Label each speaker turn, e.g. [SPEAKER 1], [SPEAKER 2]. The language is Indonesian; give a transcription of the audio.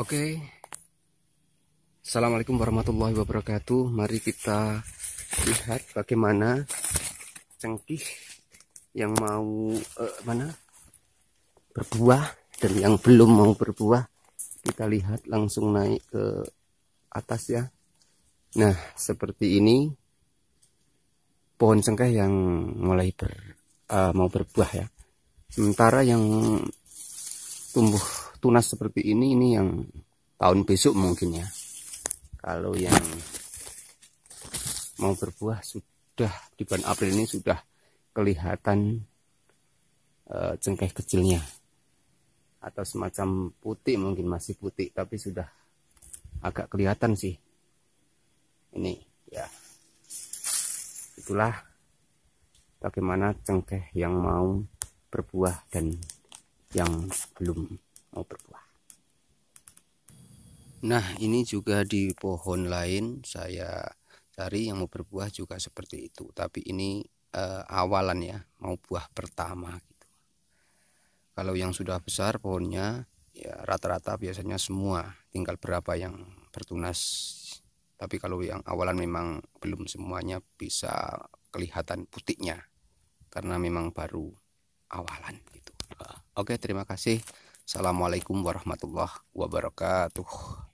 [SPEAKER 1] Oke, okay. Assalamualaikum warahmatullahi wabarakatuh. Mari kita lihat bagaimana cengkih yang mau uh, mana berbuah dan yang belum mau berbuah kita lihat langsung naik ke atas ya. Nah seperti ini pohon cengkeh yang mulai ber, uh, mau berbuah ya. Sementara yang tumbuh tunas seperti ini ini yang tahun besok mungkin ya kalau yang mau berbuah sudah di bulan April ini sudah kelihatan e, cengkeh kecilnya atau semacam putih mungkin masih putih tapi sudah agak kelihatan sih ini ya itulah bagaimana cengkeh yang mau berbuah dan yang belum nah ini juga di pohon lain saya cari yang mau berbuah juga seperti itu tapi ini eh, awalan ya mau buah pertama gitu kalau yang sudah besar pohonnya ya rata-rata biasanya semua tinggal berapa yang bertunas tapi kalau yang awalan memang belum semuanya bisa kelihatan putihnya karena memang baru awalan gitu oke terima kasih assalamualaikum warahmatullahi wabarakatuh